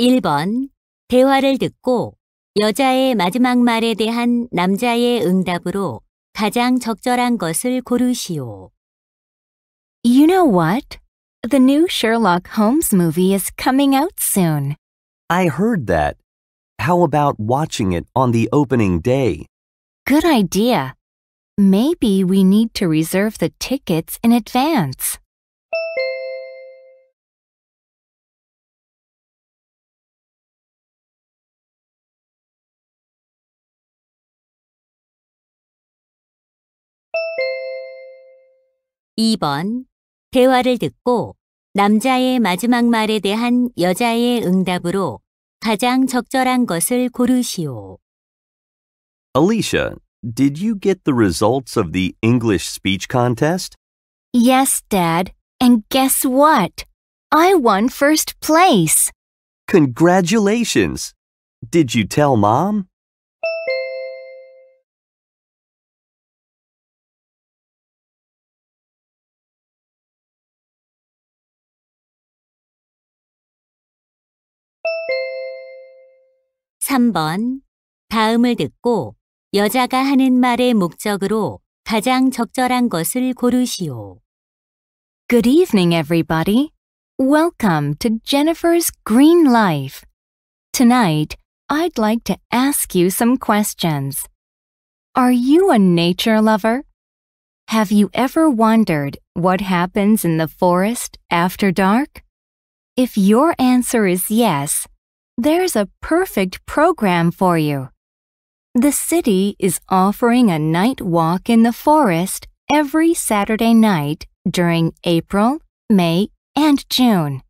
1번 대화를 듣고 여자의 마지막 말에 대한 남자의 응답으로 가장 적절한 것을 고르시오. You know what? The new Sherlock Holmes movie is coming out soon. I heard that. How about watching it on the opening day? Good idea. Maybe we need to reserve the tickets in advance. 2번 대화를 듣고 남자의 마지막 말에 대한 여자의 응답으로 가장 적절한 것을 고르시오. Alicia, did you get the results of the English speech contest? Yes, Dad. And guess what? I won first place. Congratulations. Did you tell Mom? 3번. 다음을 듣고 여자가 하는 말의 목적으로 가장 적절한 것을 고르시오. Good evening, everybody. Welcome to Jennifer's Green Life. Tonight, I'd like to ask you some questions. Are you a nature lover? Have you ever wondered what happens in the forest after dark? If your answer is yes, there's a perfect program for you. The city is offering a night walk in the forest every Saturday night during April, May, and June.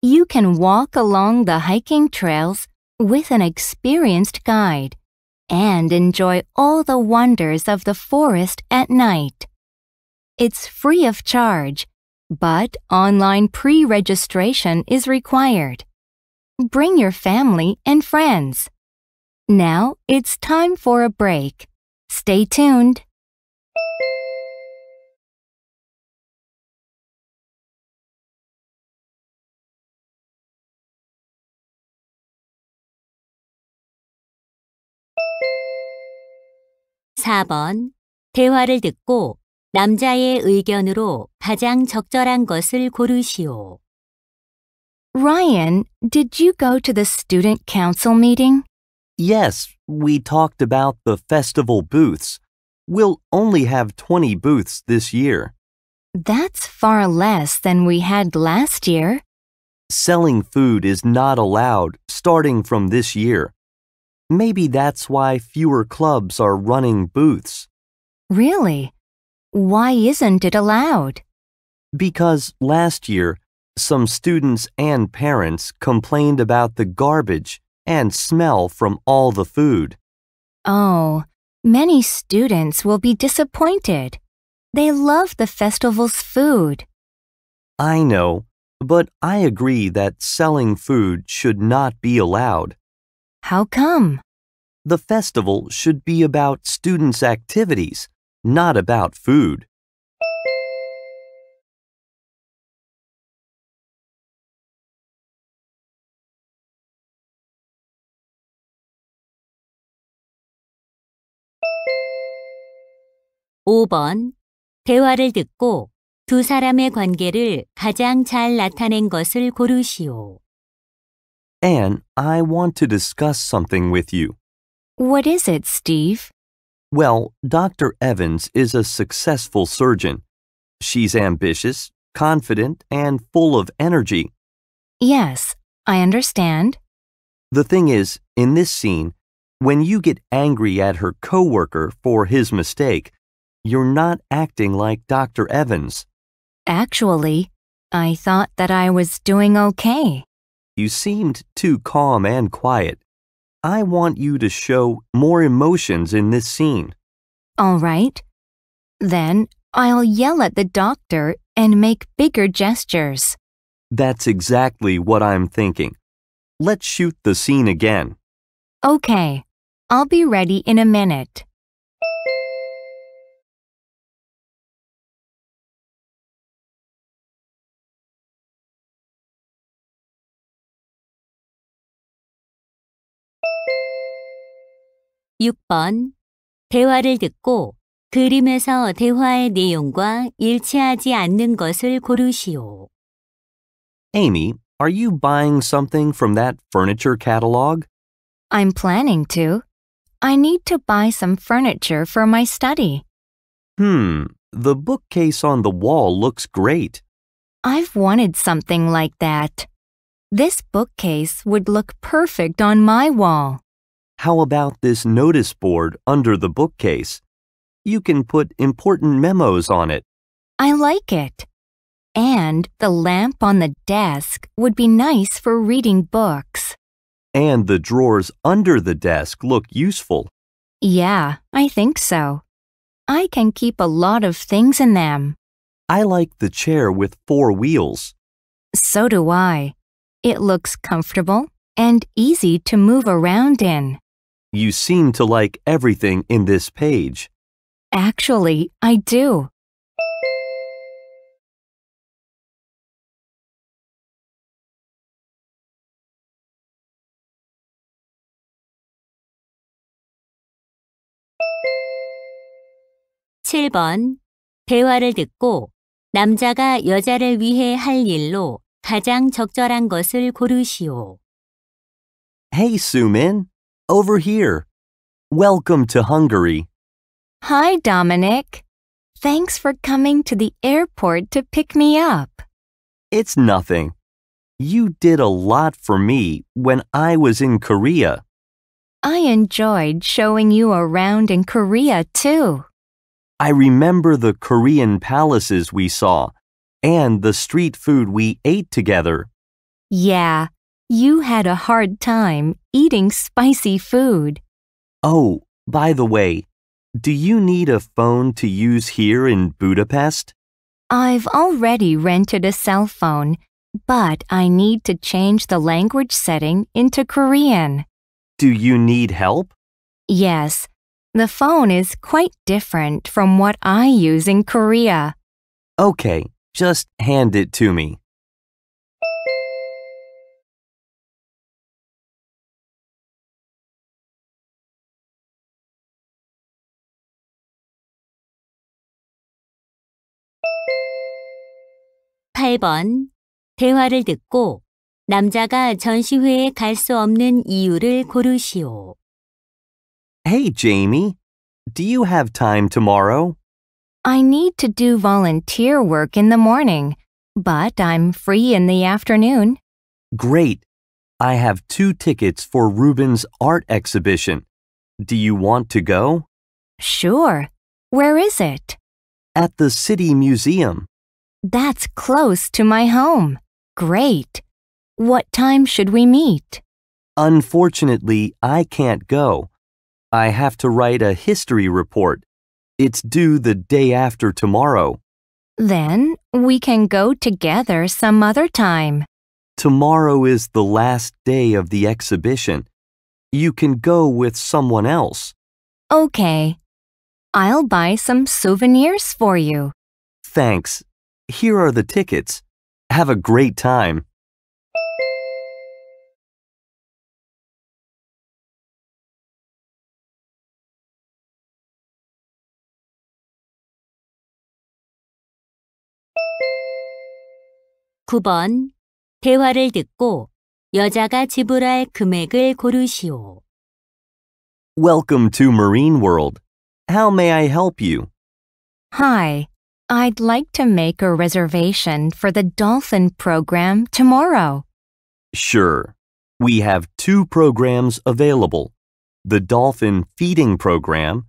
You can walk along the hiking trails with an experienced guide and enjoy all the wonders of the forest at night. It's free of charge, but online pre registration is required. Bring your family and friends. Now it's time for a break. Stay tuned. (4번) 대화를 듣고 남자의 의견으로 가장 적절한 것을 고르시오. Ryan, did you go to the student council meeting? Yes, we talked about the festival booths. We'll only have 20 booths this year. That's far less than we had last year. Selling food is not allowed starting from this year. Maybe that's why fewer clubs are running booths. Really? Why isn't it allowed? Because last year, some students and parents complained about the garbage and smell from all the food. Oh, many students will be disappointed. They love the festival's food. I know, but I agree that selling food should not be allowed. How come? The festival should be about students' activities, not about food. 5번. 대화를 듣고 두 사람의 관계를 가장 잘 나타낸 것을 고르시오. Anne, I want to discuss something with you. What is it, Steve? Well, Dr. Evans is a successful surgeon. She's ambitious, confident, and full of energy. Yes, I understand. The thing is, in this scene, when you get angry at her coworker for his mistake, you're not acting like Dr. Evans. Actually, I thought that I was doing okay. You seemed too calm and quiet. I want you to show more emotions in this scene. All right. Then I'll yell at the doctor and make bigger gestures. That's exactly what I'm thinking. Let's shoot the scene again. Okay. I'll be ready in a minute. 6번 대화를 듣고 그림에서 대화의 내용과 일치하지 않는 것을 고르시오. Amy, are you buying something from that furniture catalog? I'm planning to. I need to buy some furniture for my study. Hmm, the bookcase on the wall looks great. I've wanted something like that. This bookcase would look perfect on my wall. How about this notice board under the bookcase? You can put important memos on it. I like it. And the lamp on the desk would be nice for reading books. And the drawers under the desk look useful. Yeah, I think so. I can keep a lot of things in them. I like the chair with four wheels. So do I. It looks comfortable and easy to move around in. You seem to like everything in this page. Actually, I do. (7번) 대화를 듣고 남자가 여자를 위해 할 일로 가장 적절한 것을 고르시오. Hey, Sumin. Over here. Welcome to Hungary. Hi, Dominic. Thanks for coming to the airport to pick me up. It's nothing. You did a lot for me when I was in Korea. I enjoyed showing you around in Korea, too. I remember the Korean palaces we saw and the street food we ate together. Yeah, you had a hard time eating spicy food. Oh, by the way, do you need a phone to use here in Budapest? I've already rented a cell phone, but I need to change the language setting into Korean. Do you need help? Yes. The phone is quite different from what I use in Korea. Okay, just hand it to me. 8번 대화를 듣고 남자가 전시회에 갈 수 없는 이유를 고르시오. Hey, Jamie. Do you have time tomorrow? I need to do volunteer work in the morning, but I'm free in the afternoon. Great. I have two tickets for Ruben's art exhibition. Do you want to go? Sure. Where is it? At the City Museum. That's close to my home. Great. What time should we meet? Unfortunately, I can't go. I have to write a history report. It's due the day after tomorrow. Then we can go together some other time. Tomorrow is the last day of the exhibition. You can go with someone else. Okay. I'll buy some souvenirs for you. Thanks. Here are the tickets. Have a great time. (9번) 대화를 듣고 여자가 지불할 금액을 고르시오. Welcome to Marine World. How may I help you? Hi, I'd like to make a reservation for the dolphin program tomorrow. Sure. We have two programs available the dolphin feeding program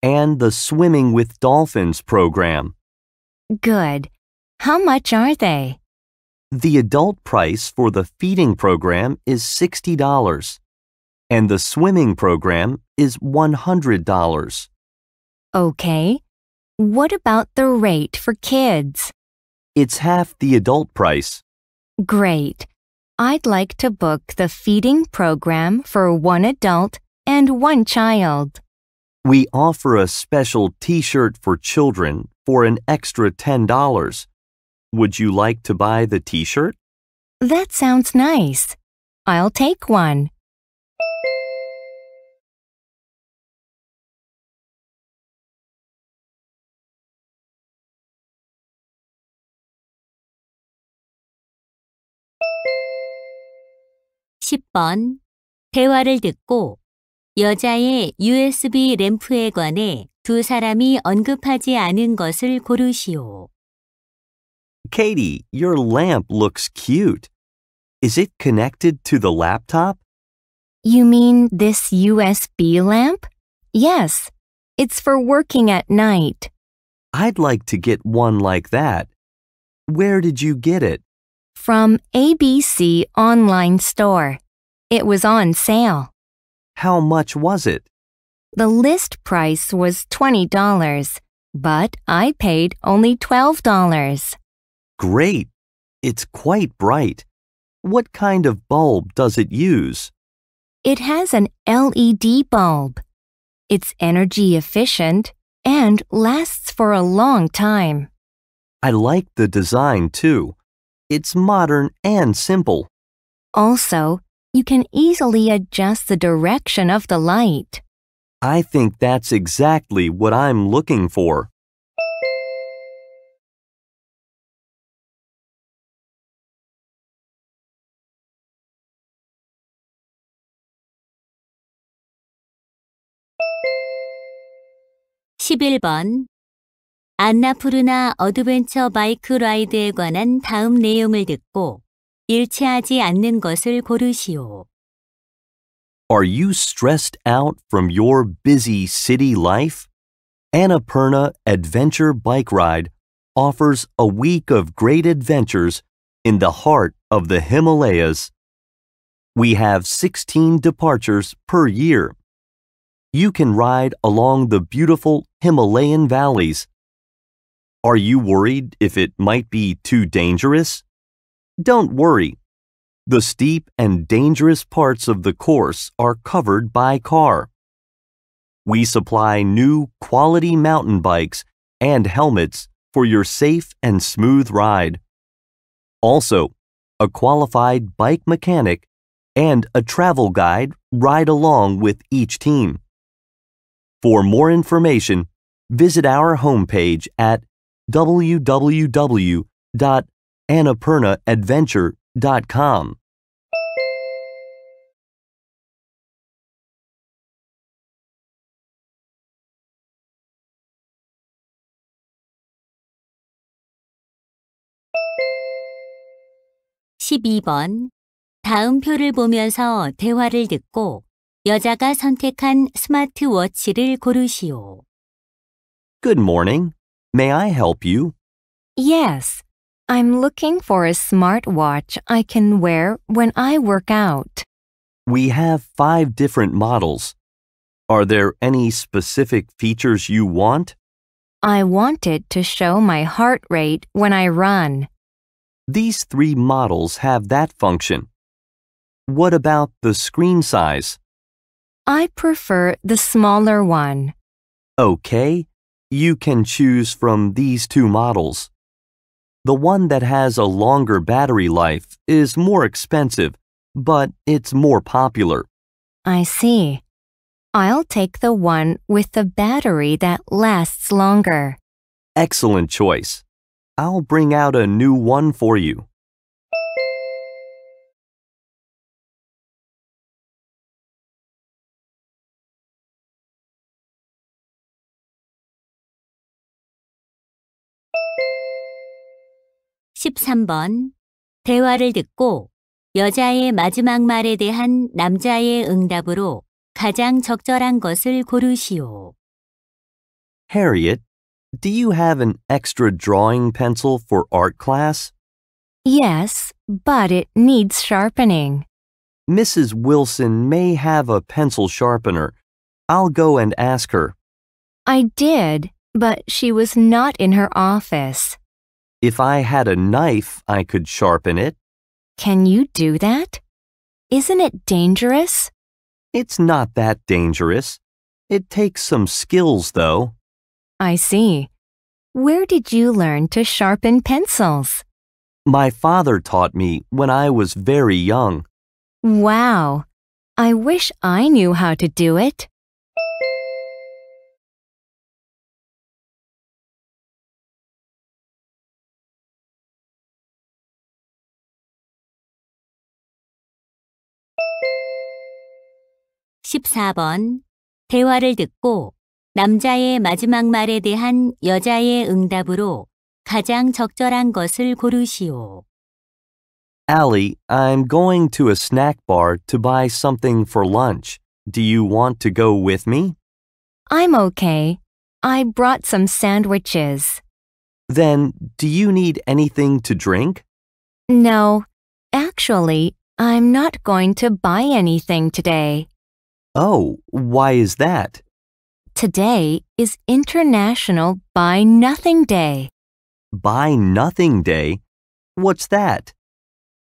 and the swimming with dolphins program. Good. How much are they? The adult price for the feeding program is $60 and the swimming program is $100. Okay. What about the rate for kids? It's half the adult price. Great. I'd like to book the feeding program for one adult and one child. We offer a special t-shirt for children for an extra $10. Would you like to buy the t-shirt? That sounds nice. I'll take one. 10번 대화를 듣고 여자의 USB 램프에 관해 두 사람이 언급하지 않은 것을 고르시오. Katie, your lamp looks cute. Is it connected to the laptop? You mean this USB lamp? Yes. It's for working at night. I'd like to get one like that. Where did you get it? from ABC Online Store. It was on sale. How much was it? The list price was $20, but I paid only $12. Great! It's quite bright. What kind of bulb does it use? It has an LED bulb. It's energy efficient and lasts for a long time. I like the design too. It's modern and simple. Also, you can easily adjust the direction of the light. I think that's exactly what I'm looking for. 안나푸르나 어드벤처 바이크 라이드에 관한 다음 내용을 듣고 일치하지 않는 것을 고르시오. Are you stressed out from your busy city life? Annapurna Adventure Bike Ride offers a week of great adventures in the heart of the Himalayas. We have 16 departures per year. You can ride along the beautiful Himalayan valleys are you worried if it might be too dangerous? Don't worry. The steep and dangerous parts of the course are covered by car. We supply new quality mountain bikes and helmets for your safe and smooth ride. Also, a qualified bike mechanic and a travel guide ride along with each team. For more information, visit our homepage at www.annapurnaadventure.com. (12번) 다음 표를 보면서 대화를 듣고 여자가 선택한 스마트워치를 고르시오. Good morning. May I help you? Yes. I'm looking for a smartwatch I can wear when I work out. We have five different models. Are there any specific features you want? I want it to show my heart rate when I run. These three models have that function. What about the screen size? I prefer the smaller one. Okay, you can choose from these two models. The one that has a longer battery life is more expensive, but it's more popular. I see. I'll take the one with the battery that lasts longer. Excellent choice. I'll bring out a new one for you. 13번 대화를 듣고 여자의 마지막 말에 대한 남자의 응답으로 가장 적절한 것을 고르시오. Harriet, do you have an extra drawing pencil for art class? Yes, but it needs sharpening. Mrs. Wilson may have a pencil sharpener. I'll go and ask her. I did, but she was not in her office. If I had a knife, I could sharpen it. Can you do that? Isn't it dangerous? It's not that dangerous. It takes some skills, though. I see. Where did you learn to sharpen pencils? My father taught me when I was very young. Wow. I wish I knew how to do it. 14번 대화를 듣고 남자의 마지막 말에 대한 여자의 응답으로 가장 적절한 것을 고르시오. Allie, I'm going to a snack bar to buy something for lunch. Do you want to go with me? I'm okay. I brought some sandwiches. Then, do you need anything to drink? No. Actually, I'm not going to buy anything today. Oh, why is that? Today is International Buy Nothing Day. Buy Nothing Day? What's that?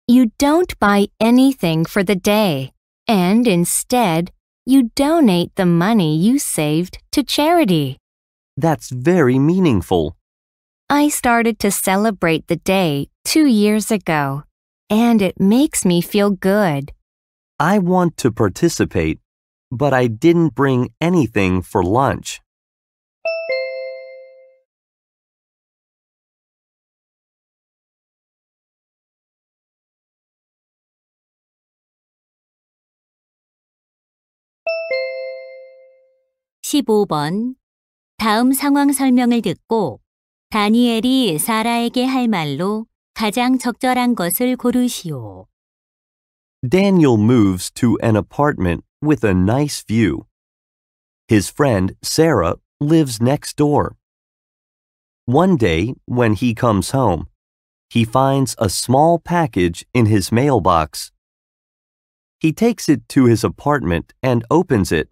You don't buy anything for the day, and instead, you donate the money you saved to charity. That's very meaningful. I started to celebrate the day two years ago, and it makes me feel good. I want to participate but I didn't bring anything for lunch. (15번) 다음 상황 설명을 듣고 다니엘이 사라에게 할 말로 가장 적절한 것을 고르시오. Daniel moves to an apartment with a nice view. His friend, Sarah, lives next door. One day, when he comes home, he finds a small package in his mailbox. He takes it to his apartment and opens it.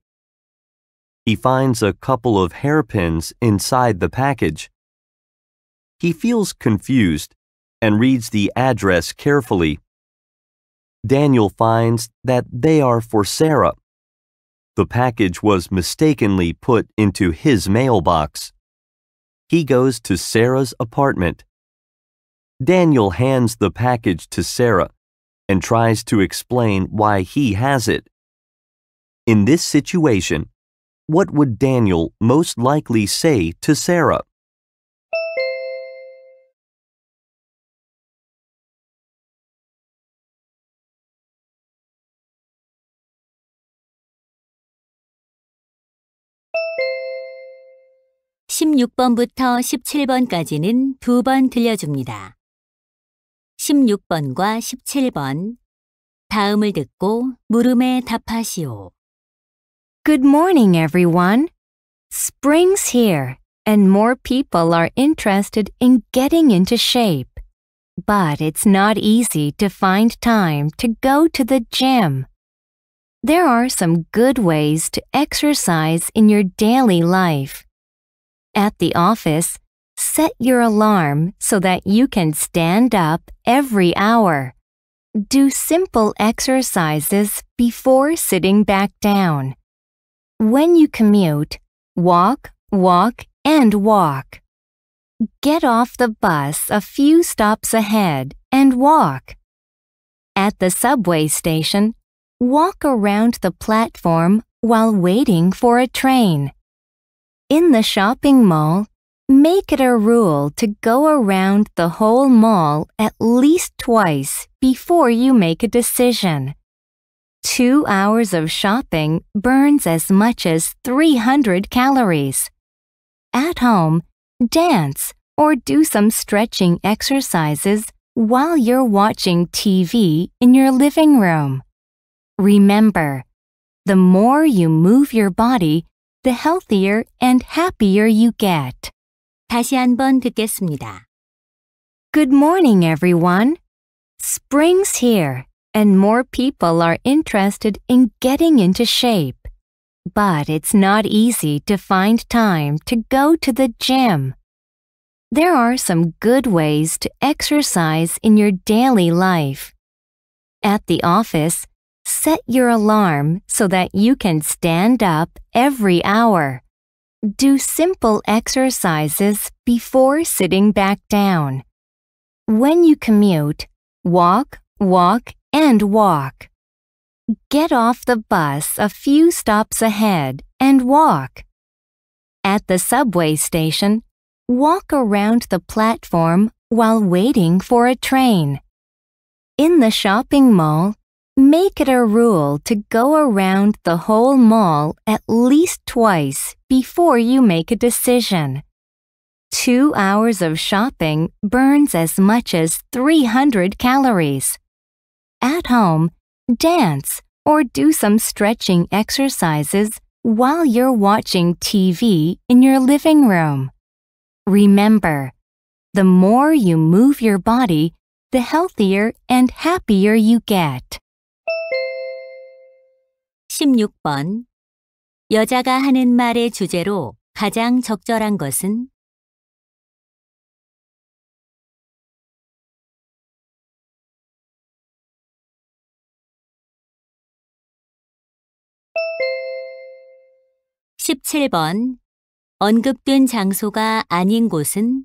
He finds a couple of hairpins inside the package. He feels confused and reads the address carefully. Daniel finds that they are for Sarah. The package was mistakenly put into his mailbox. He goes to Sarah's apartment. Daniel hands the package to Sarah and tries to explain why he has it. In this situation, what would Daniel most likely say to Sarah? 16번부터 17번까지는 두 번 들려줍니다. 16번과 17번. 다음을 듣고 물음에 답하시오. Good morning, everyone. Spring's here, and more people are interested in getting into shape. But it's not easy to find time to go to the gym. There are some good ways to exercise in your daily life. At the office, set your alarm so that you can stand up every hour. Do simple exercises before sitting back down. When you commute, walk, walk, and walk. Get off the bus a few stops ahead and walk. At the subway station, walk around the platform while waiting for a train in the shopping mall, make it a rule to go around the whole mall at least twice before you make a decision. Two hours of shopping burns as much as 300 calories. At home, dance or do some stretching exercises while you're watching TV in your living room. Remember, the more you move your body, the healthier and happier you get. 다시 한 번 듣겠습니다. Good morning, everyone. Spring's here, and more people are interested in getting into shape. But it's not easy to find time to go to the gym. There are some good ways to exercise in your daily life. At the office, set your alarm so that you can stand up every hour. Do simple exercises before sitting back down. When you commute, walk, walk, and walk. Get off the bus a few stops ahead and walk. At the subway station, walk around the platform while waiting for a train. In the shopping mall, Make it a rule to go around the whole mall at least twice before you make a decision. Two hours of shopping burns as much as 300 calories. At home, dance or do some stretching exercises while you're watching TV in your living room. Remember, the more you move your body, the healthier and happier you get. 16번 여자가 하는 말의 주제로 가장 적절한 것은 (17번) 언급된 장소가 아닌 곳은